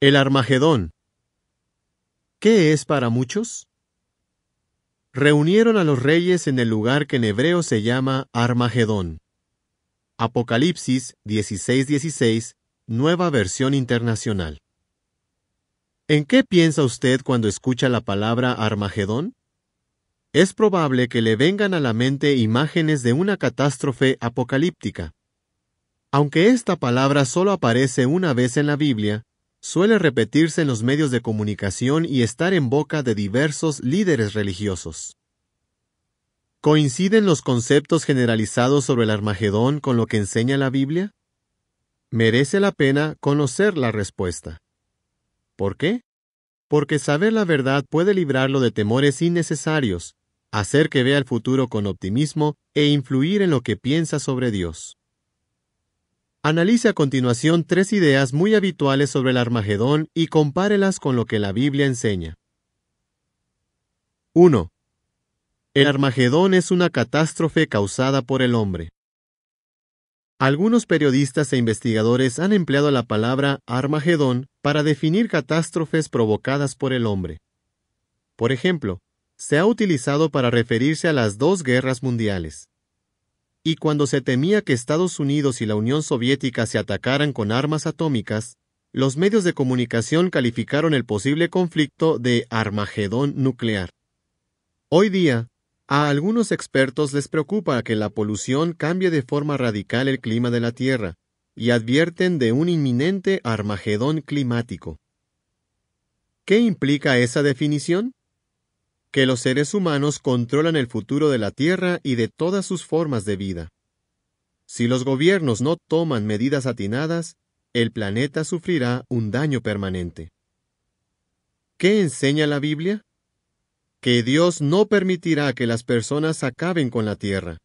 El Armagedón. ¿Qué es para muchos? Reunieron a los reyes en el lugar que en hebreo se llama Armagedón. Apocalipsis 16:16, 16, nueva versión internacional. ¿En qué piensa usted cuando escucha la palabra Armagedón? Es probable que le vengan a la mente imágenes de una catástrofe apocalíptica. Aunque esta palabra solo aparece una vez en la Biblia, suele repetirse en los medios de comunicación y estar en boca de diversos líderes religiosos. ¿Coinciden los conceptos generalizados sobre el Armagedón con lo que enseña la Biblia? Merece la pena conocer la respuesta. ¿Por qué? Porque saber la verdad puede librarlo de temores innecesarios, hacer que vea el futuro con optimismo e influir en lo que piensa sobre Dios. Analice a continuación tres ideas muy habituales sobre el Armagedón y compárelas con lo que la Biblia enseña. 1. El Armagedón es una catástrofe causada por el hombre. Algunos periodistas e investigadores han empleado la palabra Armagedón para definir catástrofes provocadas por el hombre. Por ejemplo, se ha utilizado para referirse a las dos guerras mundiales y cuando se temía que Estados Unidos y la Unión Soviética se atacaran con armas atómicas, los medios de comunicación calificaron el posible conflicto de Armagedón nuclear. Hoy día, a algunos expertos les preocupa que la polución cambie de forma radical el clima de la Tierra, y advierten de un inminente Armagedón climático. ¿Qué implica esa definición? que los seres humanos controlan el futuro de la Tierra y de todas sus formas de vida. Si los gobiernos no toman medidas atinadas, el planeta sufrirá un daño permanente. ¿Qué enseña la Biblia? Que Dios no permitirá que las personas acaben con la tierra.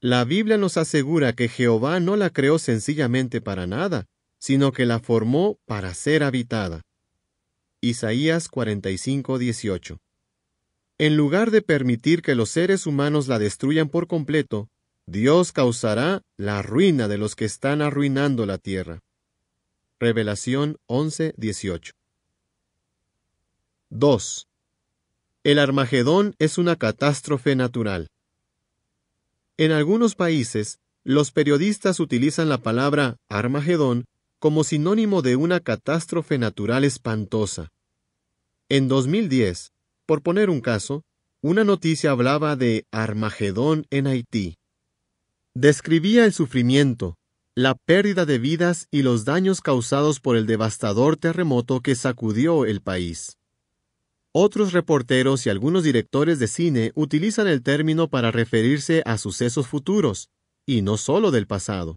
La Biblia nos asegura que Jehová no la creó sencillamente para nada, sino que la formó para ser habitada. Isaías 45, en lugar de permitir que los seres humanos la destruyan por completo, Dios causará la ruina de los que están arruinando la tierra. Revelación 11:18. 2. El Armagedón es una catástrofe natural. En algunos países, los periodistas utilizan la palabra Armagedón como sinónimo de una catástrofe natural espantosa. En 2010, por poner un caso, una noticia hablaba de Armagedón en Haití. Describía el sufrimiento, la pérdida de vidas y los daños causados por el devastador terremoto que sacudió el país. Otros reporteros y algunos directores de cine utilizan el término para referirse a sucesos futuros, y no solo del pasado.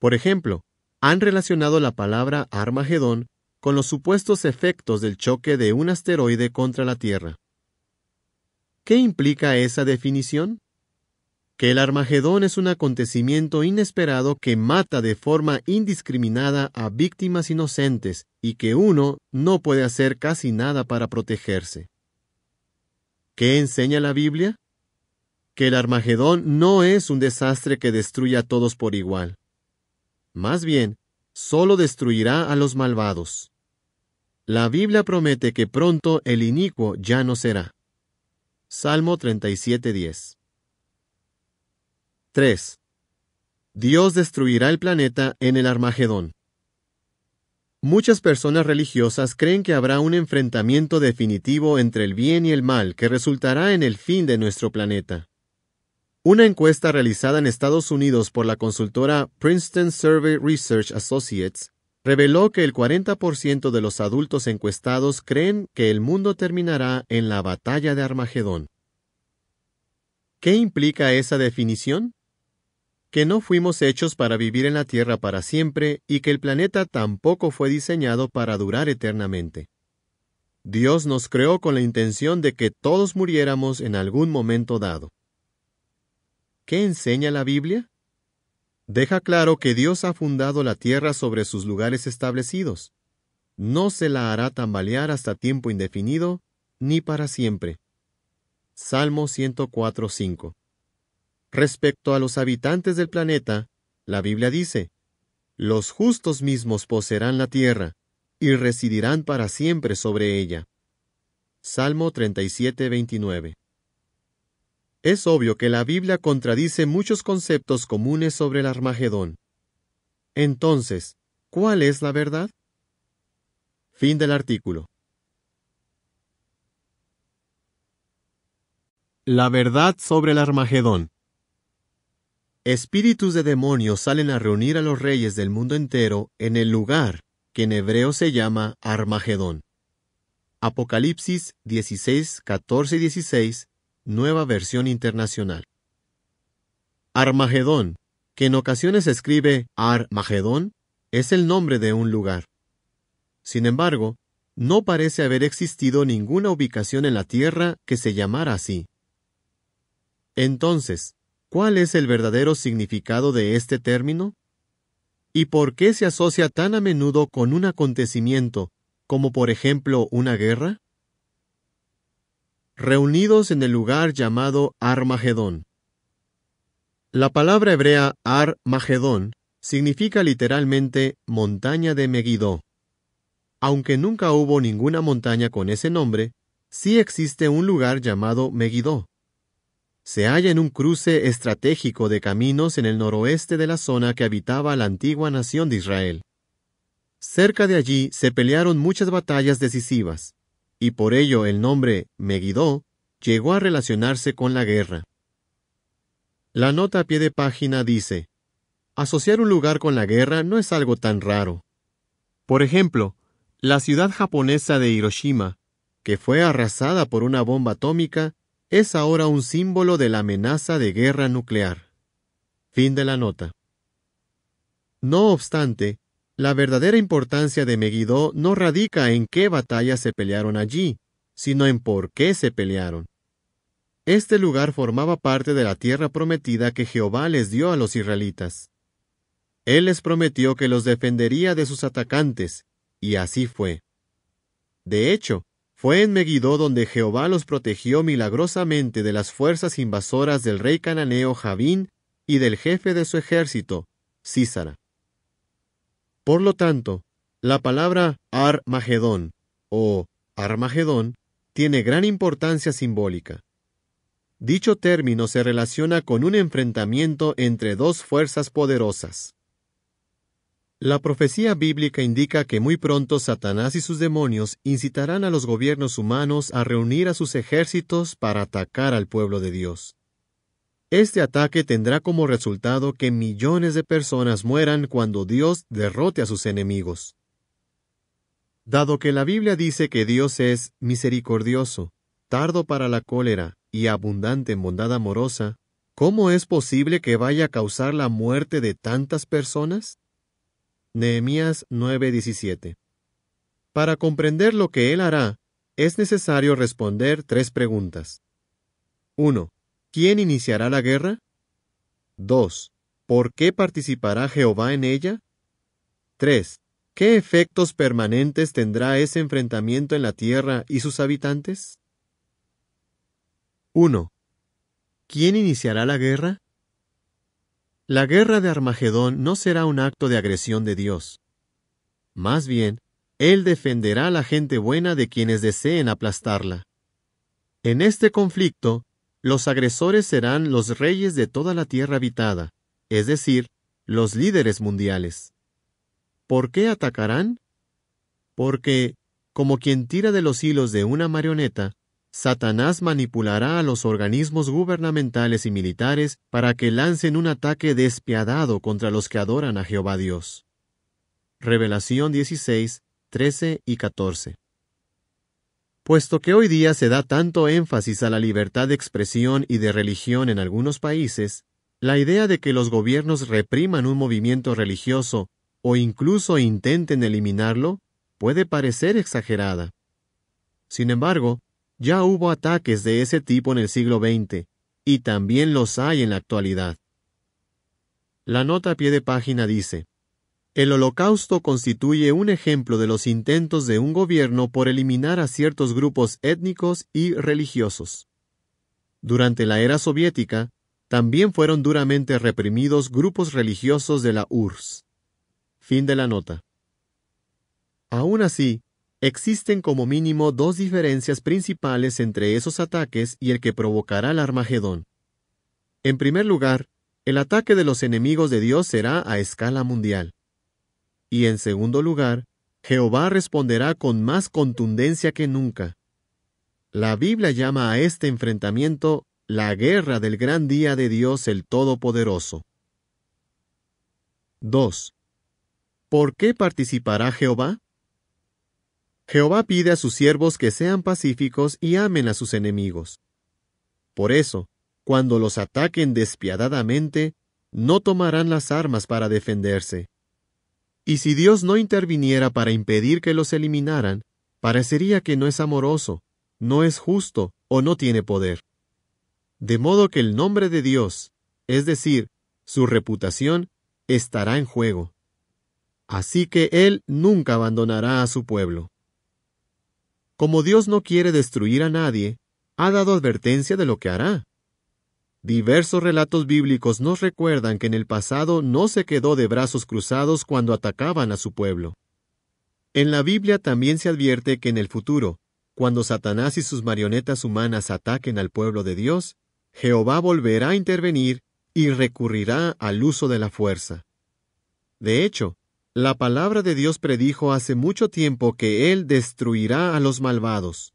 Por ejemplo, han relacionado la palabra Armagedón con los supuestos efectos del choque de un asteroide contra la Tierra. ¿Qué implica esa definición? Que el Armagedón es un acontecimiento inesperado que mata de forma indiscriminada a víctimas inocentes y que uno no puede hacer casi nada para protegerse. ¿Qué enseña la Biblia? Que el Armagedón no es un desastre que destruya a todos por igual. Más bien, solo destruirá a los malvados. La Biblia promete que pronto el inicuo ya no será. Salmo 37:10. 3. Dios destruirá el planeta en el Armagedón. Muchas personas religiosas creen que habrá un enfrentamiento definitivo entre el bien y el mal que resultará en el fin de nuestro planeta. Una encuesta realizada en Estados Unidos por la consultora Princeton Survey Research Associates reveló que el 40% de los adultos encuestados creen que el mundo terminará en la batalla de Armagedón. ¿Qué implica esa definición? Que no fuimos hechos para vivir en la Tierra para siempre y que el planeta tampoco fue diseñado para durar eternamente. Dios nos creó con la intención de que todos muriéramos en algún momento dado. ¿Qué enseña la Biblia? Deja claro que Dios ha fundado la tierra sobre sus lugares establecidos. No se la hará tambalear hasta tiempo indefinido, ni para siempre. Salmo 104.5 Respecto a los habitantes del planeta, la Biblia dice, Los justos mismos poseerán la tierra, y residirán para siempre sobre ella. Salmo 37.29 es obvio que la Biblia contradice muchos conceptos comunes sobre el Armagedón. Entonces, ¿cuál es la verdad? Fin del artículo. La verdad sobre el Armagedón. Espíritus de demonios salen a reunir a los reyes del mundo entero en el lugar que en hebreo se llama Armagedón. Apocalipsis 16, 14 y 16 nueva versión internacional. Armagedón, que en ocasiones se escribe Armagedón, es el nombre de un lugar. Sin embargo, no parece haber existido ninguna ubicación en la Tierra que se llamara así. Entonces, ¿cuál es el verdadero significado de este término? ¿Y por qué se asocia tan a menudo con un acontecimiento, como por ejemplo una guerra? reunidos en el lugar llamado Armagedón. La palabra hebrea Armagedón significa literalmente montaña de Megiddo. Aunque nunca hubo ninguna montaña con ese nombre, sí existe un lugar llamado Megiddo. Se halla en un cruce estratégico de caminos en el noroeste de la zona que habitaba la antigua nación de Israel. Cerca de allí se pelearon muchas batallas decisivas y por ello el nombre Megiddo llegó a relacionarse con la guerra. La nota a pie de página dice, Asociar un lugar con la guerra no es algo tan raro. Por ejemplo, la ciudad japonesa de Hiroshima, que fue arrasada por una bomba atómica, es ahora un símbolo de la amenaza de guerra nuclear. Fin de la nota. No obstante, la verdadera importancia de Megiddo no radica en qué batallas se pelearon allí, sino en por qué se pelearon. Este lugar formaba parte de la tierra prometida que Jehová les dio a los israelitas. Él les prometió que los defendería de sus atacantes, y así fue. De hecho, fue en Megiddo donde Jehová los protegió milagrosamente de las fuerzas invasoras del rey cananeo Javín y del jefe de su ejército, Císara. Por lo tanto, la palabra Armagedón o Armagedón tiene gran importancia simbólica. Dicho término se relaciona con un enfrentamiento entre dos fuerzas poderosas. La profecía bíblica indica que muy pronto Satanás y sus demonios incitarán a los gobiernos humanos a reunir a sus ejércitos para atacar al pueblo de Dios. Este ataque tendrá como resultado que millones de personas mueran cuando Dios derrote a sus enemigos. Dado que la Biblia dice que Dios es misericordioso, tardo para la cólera y abundante en bondad amorosa, ¿cómo es posible que vaya a causar la muerte de tantas personas? Nehemías 9:17. Para comprender lo que Él hará, es necesario responder tres preguntas. 1. ¿Quién iniciará la guerra? 2. ¿Por qué participará Jehová en ella? 3. ¿Qué efectos permanentes tendrá ese enfrentamiento en la tierra y sus habitantes? 1. ¿Quién iniciará la guerra? La guerra de Armagedón no será un acto de agresión de Dios. Más bien, Él defenderá a la gente buena de quienes deseen aplastarla. En este conflicto, los agresores serán los reyes de toda la tierra habitada, es decir, los líderes mundiales. ¿Por qué atacarán? Porque, como quien tira de los hilos de una marioneta, Satanás manipulará a los organismos gubernamentales y militares para que lancen un ataque despiadado contra los que adoran a Jehová Dios. Revelación 16, 13 y 14. Puesto que hoy día se da tanto énfasis a la libertad de expresión y de religión en algunos países, la idea de que los gobiernos repriman un movimiento religioso o incluso intenten eliminarlo puede parecer exagerada. Sin embargo, ya hubo ataques de ese tipo en el siglo XX, y también los hay en la actualidad. La nota a pie de página dice, el holocausto constituye un ejemplo de los intentos de un gobierno por eliminar a ciertos grupos étnicos y religiosos. Durante la era soviética, también fueron duramente reprimidos grupos religiosos de la URSS. Fin de la nota. Aún así, existen como mínimo dos diferencias principales entre esos ataques y el que provocará el Armagedón. En primer lugar, el ataque de los enemigos de Dios será a escala mundial. Y en segundo lugar, Jehová responderá con más contundencia que nunca. La Biblia llama a este enfrentamiento la guerra del gran día de Dios el Todopoderoso. 2. ¿Por qué participará Jehová? Jehová pide a sus siervos que sean pacíficos y amen a sus enemigos. Por eso, cuando los ataquen despiadadamente, no tomarán las armas para defenderse, y si Dios no interviniera para impedir que los eliminaran, parecería que no es amoroso, no es justo o no tiene poder. De modo que el nombre de Dios, es decir, su reputación, estará en juego. Así que Él nunca abandonará a su pueblo. Como Dios no quiere destruir a nadie, ha dado advertencia de lo que hará. Diversos relatos bíblicos nos recuerdan que en el pasado no se quedó de brazos cruzados cuando atacaban a su pueblo. En la Biblia también se advierte que en el futuro, cuando Satanás y sus marionetas humanas ataquen al pueblo de Dios, Jehová volverá a intervenir y recurrirá al uso de la fuerza. De hecho, la palabra de Dios predijo hace mucho tiempo que Él destruirá a los malvados.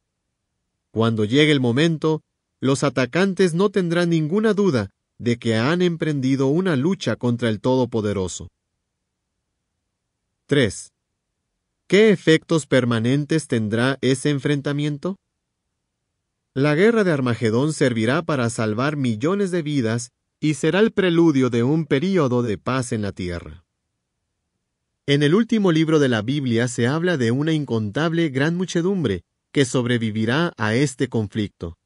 Cuando llegue el momento, los atacantes no tendrán ninguna duda de que han emprendido una lucha contra el Todopoderoso. 3. ¿Qué efectos permanentes tendrá ese enfrentamiento? La guerra de Armagedón servirá para salvar millones de vidas y será el preludio de un período de paz en la tierra. En el último libro de la Biblia se habla de una incontable gran muchedumbre que sobrevivirá a este conflicto.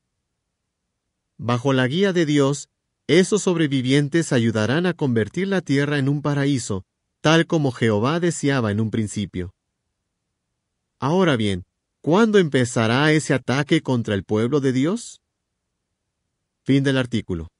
Bajo la guía de Dios, esos sobrevivientes ayudarán a convertir la tierra en un paraíso, tal como Jehová deseaba en un principio. Ahora bien, ¿cuándo empezará ese ataque contra el pueblo de Dios? Fin del artículo.